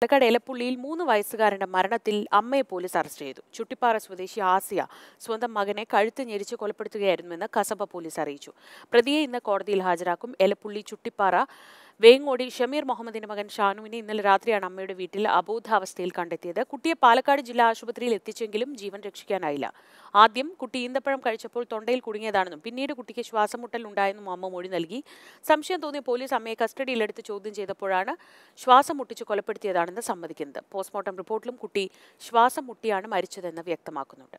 പാലക്കാട് എലപ്പുള്ളിയിൽ മൂന്ന് വയസ്സുകാരന്റെ മരണത്തിൽ അമ്മയെ പോലീസ് അറസ്റ്റ് ചെയ്തു ചുട്ടിപ്പാറ സ്വദേശി ആസിയ സ്വന്തം മകനെ കഴുത്ത് ഞെരിച്ച് കൊലപ്പെടുത്തുകയായിരുന്നുവെന്ന് കസബ പോലീസ് അറിയിച്ചു പ്രതിയെ ഇന്ന് കോടതിയിൽ ഹാജരാക്കും എലപ്പുള്ളി ചുട്ടിപ്പാറ വേങ്ങോടി ഷമീർ മുഹമ്മദിന്റെ മകൻ ഷാനുവിനെ ഇന്നലെ രാത്രിയാണ് അമ്മയുടെ വീട്ടിൽ അബോധാവസ്ഥയിൽ കണ്ടെത്തിയത് കുട്ടിയെ പാലക്കാട് ജില്ലാ ആശുപത്രിയിൽ എത്തിച്ചെങ്കിലും ജീവൻ രക്ഷിക്കാനായില്ല ആദ്യം കുട്ടി ഈന്തപ്പഴം കഴിച്ചപ്പോൾ തൊണ്ടയിൽ കുടുങ്ങിയതാണെന്നും പിന്നീട് കുട്ടിക്ക് ശ്വാസമുട്ടൽ ഉണ്ടായെന്നും അമ്മ മൊഴി നൽകി സംശയം തോന്നിയ പോലീസ് അമ്മയെ കസ്റ്റഡിയിലെടുത്ത് ചോദ്യം ചെയ്തപ്പോഴാണ് ശ്വാസം മുട്ടിച്ച് കൊലപ്പെടുത്തിയതാണെന്ന് സമ്മതിക്കുന്നത് പോസ്റ്റ്മോർട്ടം റിപ്പോർട്ടിലും കുട്ടി ശ്വാസം മുട്ടിയാണ് മരിച്ചതെന്ന് വ്യക്തമാക്കുന്നുണ്ട്